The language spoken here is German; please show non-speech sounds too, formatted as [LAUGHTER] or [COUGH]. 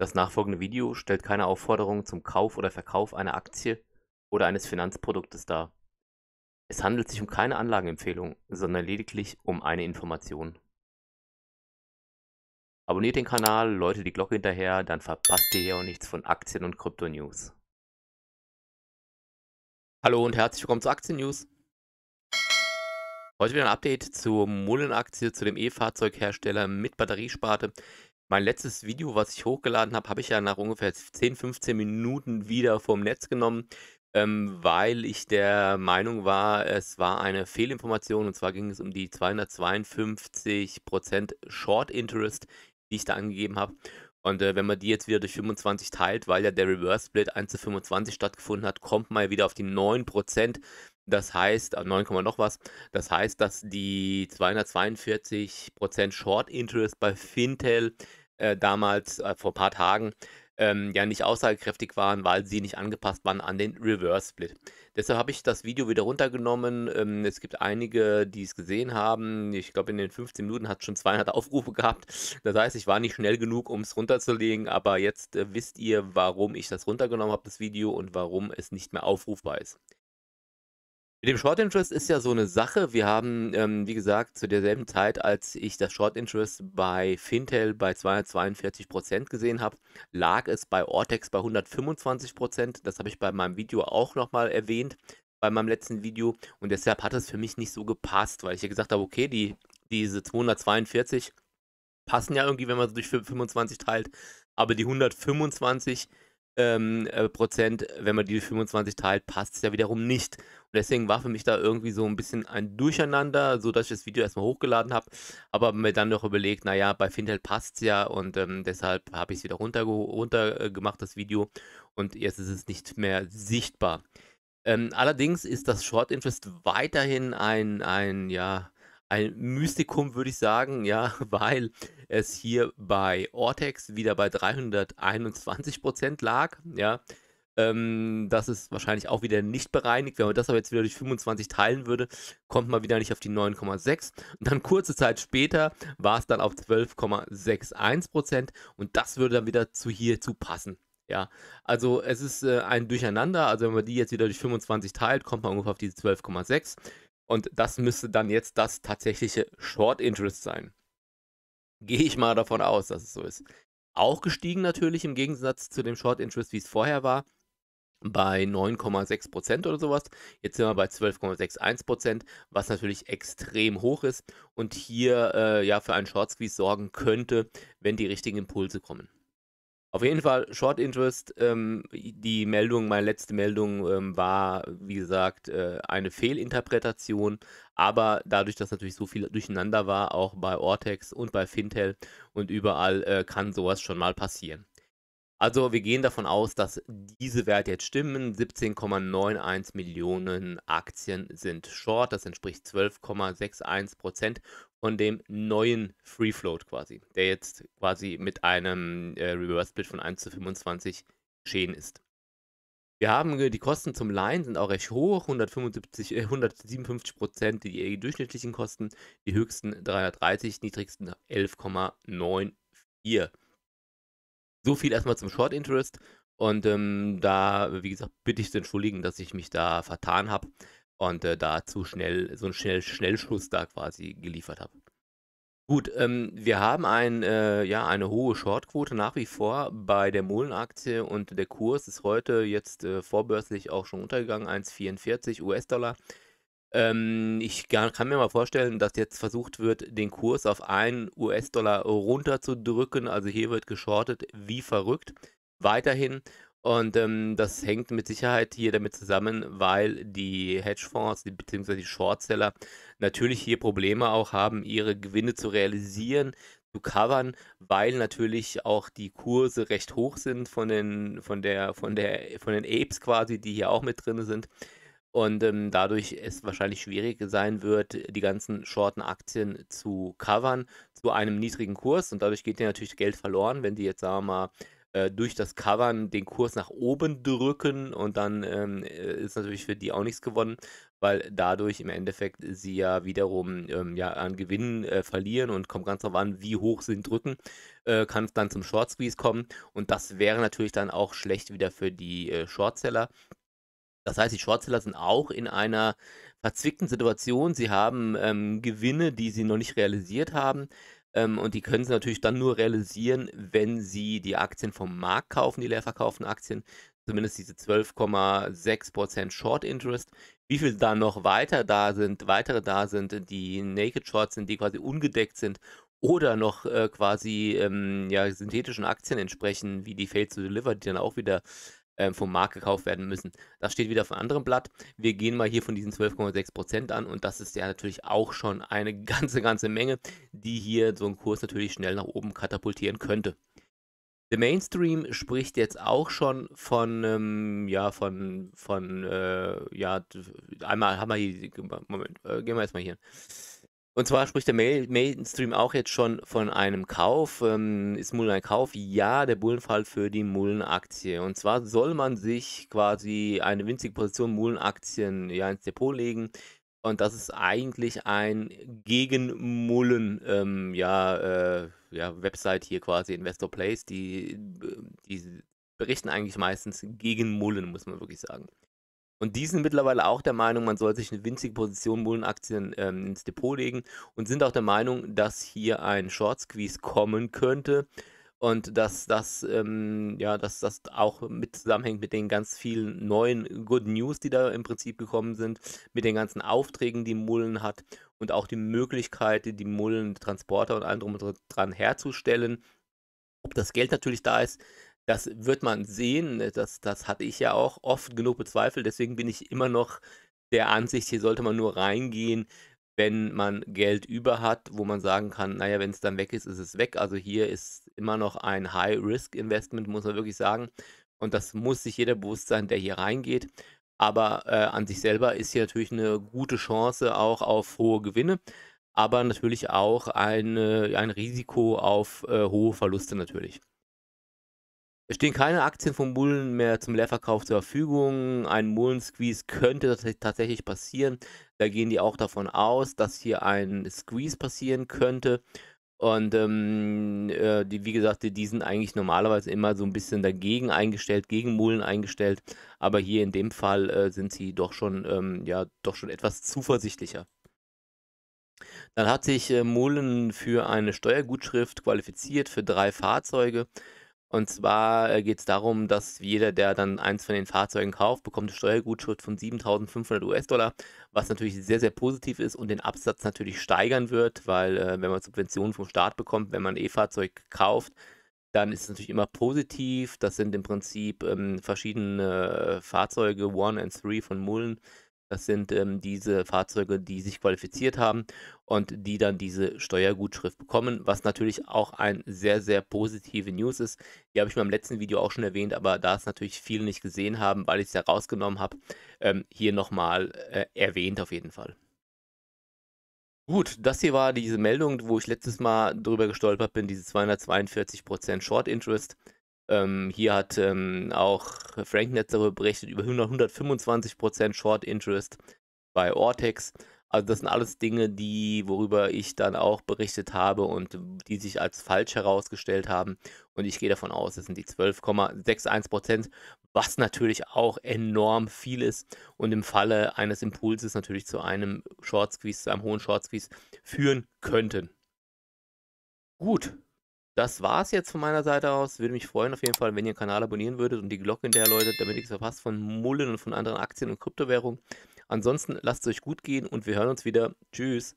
Das nachfolgende Video stellt keine Aufforderung zum Kauf oder Verkauf einer Aktie oder eines Finanzproduktes dar. Es handelt sich um keine Anlageempfehlung, sondern lediglich um eine Information. Abonniert den Kanal, läutet die Glocke hinterher, dann verpasst ihr hier auch nichts von Aktien und Krypto-News. Hallo und herzlich willkommen zu Aktien-News. Heute wieder ein Update zur Mullen-Aktie, zu dem E-Fahrzeughersteller mit Batteriesparte. Mein letztes Video, was ich hochgeladen habe, habe ich ja nach ungefähr 10, 15 Minuten wieder vom Netz genommen, ähm, weil ich der Meinung war, es war eine Fehlinformation und zwar ging es um die 252% Short Interest, die ich da angegeben habe. Und äh, wenn man die jetzt wieder durch 25 teilt, weil ja der Reverse Split 1 zu 25 stattgefunden hat, kommt man ja wieder auf die 9%. Das heißt, 9, ah, noch was, das heißt, dass die 242% Short Interest bei Fintel äh, damals, äh, vor ein paar Tagen, ähm, ja nicht aussagekräftig waren, weil sie nicht angepasst waren an den Reverse Split. Deshalb habe ich das Video wieder runtergenommen. Ähm, es gibt einige, die es gesehen haben. Ich glaube, in den 15 Minuten hat es schon 200 Aufrufe gehabt. Das heißt, ich war nicht schnell genug, um es runterzulegen. Aber jetzt äh, wisst ihr, warum ich das runtergenommen habe, das Video, und warum es nicht mehr aufrufbar ist. Mit dem Short Interest ist ja so eine Sache. Wir haben, ähm, wie gesagt, zu derselben Zeit, als ich das Short Interest bei Fintel bei 242 gesehen habe, lag es bei Ortex bei 125 Das habe ich bei meinem Video auch nochmal erwähnt, bei meinem letzten Video. Und deshalb hat es für mich nicht so gepasst, weil ich ja gesagt habe, okay, die, diese 242 passen ja irgendwie, wenn man sie durch 25 teilt. Aber die 125 ähm, äh, Prozent, wenn man die 25 teilt, passt es ja wiederum nicht. Und deswegen war für mich da irgendwie so ein bisschen ein Durcheinander, so dass ich das Video erstmal hochgeladen habe, aber mir dann noch überlegt, naja, bei Fintel passt es ja und ähm, deshalb habe ich es wieder runter runtergemacht, äh, das Video, und jetzt ist es nicht mehr sichtbar. Ähm, allerdings ist das Short Interest weiterhin ein, ein ja, ein Mystikum, würde ich sagen, ja, [LAUGHS] weil es hier bei Ortex wieder bei 321 Prozent lag, ja. Ähm, das ist wahrscheinlich auch wieder nicht bereinigt. Wenn man das aber jetzt wieder durch 25 teilen würde, kommt man wieder nicht auf die 9,6. Und dann kurze Zeit später war es dann auf 12,61 Prozent und das würde dann wieder zu hier zu passen. Ja, also es ist äh, ein Durcheinander. Also wenn man die jetzt wieder durch 25 teilt, kommt man ungefähr auf diese 12,6. Und das müsste dann jetzt das tatsächliche Short Interest sein. Gehe ich mal davon aus, dass es so ist. Auch gestiegen natürlich im Gegensatz zu dem Short Interest, wie es vorher war, bei 9,6% oder sowas. Jetzt sind wir bei 12,61%, was natürlich extrem hoch ist und hier äh, ja für einen Short Squeeze sorgen könnte, wenn die richtigen Impulse kommen. Auf jeden Fall, Short Interest, ähm, die Meldung, meine letzte Meldung ähm, war, wie gesagt, äh, eine Fehlinterpretation, aber dadurch, dass natürlich so viel durcheinander war, auch bei Ortex und bei Fintel und überall, äh, kann sowas schon mal passieren. Also wir gehen davon aus, dass diese Werte jetzt stimmen. 17,91 Millionen Aktien sind short, das entspricht 12,61 Prozent und dem neuen Free Float quasi, der jetzt quasi mit einem äh, Reverse Split von 1 zu 25 geschehen ist. Wir haben die Kosten zum Line sind auch recht hoch, 175, äh, 157 Prozent die durchschnittlichen Kosten, die höchsten 330, niedrigsten 11,94. So viel erstmal zum Short Interest und ähm, da, wie gesagt, bitte ich zu entschuldigen, dass ich mich da vertan habe und äh, dazu schnell so einen schnell, Schnellschuss da quasi geliefert habe. Gut, ähm, wir haben ein, äh, ja, eine hohe Shortquote nach wie vor bei der Molenaktie und der Kurs ist heute jetzt äh, vorbörslich auch schon untergegangen, 1,44 US-Dollar. Ähm, ich kann mir mal vorstellen, dass jetzt versucht wird, den Kurs auf 1 US-Dollar runterzudrücken. Also hier wird geschortet wie verrückt weiterhin. Und ähm, das hängt mit Sicherheit hier damit zusammen, weil die Hedgefonds die, bzw. die Shortseller natürlich hier Probleme auch haben, ihre Gewinne zu realisieren, zu covern, weil natürlich auch die Kurse recht hoch sind von den, von der, von der, von den Apes quasi, die hier auch mit drin sind. Und ähm, dadurch es wahrscheinlich schwierig sein wird, die ganzen shorten Aktien zu covern zu einem niedrigen Kurs. Und dadurch geht dir natürlich Geld verloren, wenn die jetzt, sagen wir mal, äh, durch das Covern den Kurs nach oben drücken und dann ähm, äh, ist natürlich für die auch nichts gewonnen, weil dadurch im Endeffekt sie ja wiederum ähm, ja, an Gewinnen äh, verlieren und kommt ganz darauf an, wie hoch sie drücken, äh, kann es dann zum Short Squeeze kommen und das wäre natürlich dann auch schlecht wieder für die äh, Shortseller. Das heißt, die Shortseller sind auch in einer verzwickten Situation. Sie haben ähm, Gewinne, die sie noch nicht realisiert haben, ähm, und die können sie natürlich dann nur realisieren, wenn sie die Aktien vom Markt kaufen, die leer verkauften Aktien. Zumindest diese 12,6% Short Interest. Wie viel da noch weiter da sind, weitere da sind, die Naked Shorts sind, die quasi ungedeckt sind oder noch äh, quasi ähm, ja, synthetischen Aktien entsprechen, wie die Fail to Deliver, die dann auch wieder ähm, vom Markt gekauft werden müssen. Das steht wieder auf einem anderen Blatt. Wir gehen mal hier von diesen 12,6% an und das ist ja natürlich auch schon eine [LAUGHS] ganze, ganze Menge, die hier so einen Kurs natürlich schnell nach oben katapultieren könnte. Der Mainstream spricht jetzt auch schon von, ähm, ja, von, von, äh, ja, einmal haben wir hier, Moment, äh, gehen wir jetzt mal hier. Und zwar spricht der Mainstream auch jetzt schon von einem Kauf. Ähm, ist Mullen ein Kauf? Ja, der Bullenfall für die Mullen-Aktie. Und zwar soll man sich quasi eine winzige Position Mullen-Aktien ja, ins Depot legen. Und das ist eigentlich ein gegen Mullen ähm, ja, äh, ja, Website hier quasi, Investor Place. Die, äh, die berichten eigentlich meistens gegen Mullen, muss man wirklich sagen. Und die sind mittlerweile auch der Meinung, man soll sich eine winzige Position Bullenaktien ähm, ins Depot legen und sind auch der Meinung, dass hier ein Short Squeeze kommen könnte und dass das ähm, ja, dass das auch mit zusammenhängt mit den ganz vielen neuen Good News, die da im Prinzip gekommen sind, mit den ganzen Aufträgen, die Mullen hat und auch die Möglichkeit, die Mullen Transporter und allem drum dran herzustellen. Ob das Geld natürlich da ist, das wird man sehen. Äh, das, das hatte ich ja auch oft genug bezweifelt. Deswegen bin ich immer noch der Ansicht, hier sollte man nur reingehen, wenn man Geld über hat, wo man sagen kann, naja, wenn es dann weg ist, ist es weg. Also hier ist immer noch ein High-Risk-Investment, muss man wirklich sagen. Und das muss sich jeder bewusst sein, der hier reingeht. Aber äh, an sich selber ist hier natürlich eine gute Chance auch auf hohe Gewinne, aber natürlich auch eine, ein Risiko auf äh, hohe Verluste natürlich. Es stehen keine Aktien von Mullen mehr zum Leerverkauf zur Verfügung. Ein Mullen-Squeeze könnte tatsächlich passieren. Da gehen die auch davon aus, dass hier ein Squeeze passieren könnte. Und ähm, äh, die, wie gesagt, die, die, sind eigentlich normalerweise immer so ein bisschen dagegen eingestellt, gegen Mullen eingestellt. Aber hier in dem Fall äh, sind sie doch schon, ähm, ja, doch schon etwas zuversichtlicher. Dann hat sich äh, Mullen für eine Steuergutschrift qualifiziert für drei Fahrzeuge. Und zwar äh, geht es darum, dass jeder, der dann eins von den Fahrzeugen kauft, bekommt eine Steuergutschrift von 7.500 US-Dollar, was natürlich sehr, sehr positiv ist und den Absatz natürlich steigern wird, weil äh, wenn man Subventionen vom Staat bekommt, wenn man ein E-Fahrzeug kauft, dann ist es natürlich immer positiv. Das sind im Prinzip ähm, verschiedene äh, Fahrzeuge, One and Three von Mullen, das sind ähm, diese Fahrzeuge, die sich qualifiziert haben und die dann diese Steuergutschrift bekommen, was natürlich auch ein sehr, sehr positive News ist. Die habe ich mal im letzten Video auch schon erwähnt, aber da es natürlich viele nicht gesehen haben, weil ich es ja rausgenommen habe, ähm, hier nochmal äh, erwähnt auf jeden Fall. Gut, das hier war diese Meldung, wo ich letztes Mal drüber gestolpert bin, diese 242% Short Interest. Ähm, hier hat ähm, auch Frank Netz darüber berichtet, über 125% Short Interest bei Ortex. Also das sind alles Dinge, die, worüber ich dann auch berichtet habe und die sich als falsch herausgestellt haben. Und ich gehe davon aus, das sind die 12,61%, was natürlich auch enorm viel ist und im Falle eines Impulses natürlich zu einem Short Squeeze, zu einem hohen Short Squeeze führen könnten. Gut, das war es jetzt von meiner Seite aus. Würde mich freuen auf jeden Fall, wenn ihr den Kanal abonnieren würdet und die Glocke hinterher läutet, damit ihr nichts verpasst von Mullen und von anderen Aktien und Kryptowährungen. Ansonsten lasst es euch gut gehen und wir hören uns wieder. Tschüss.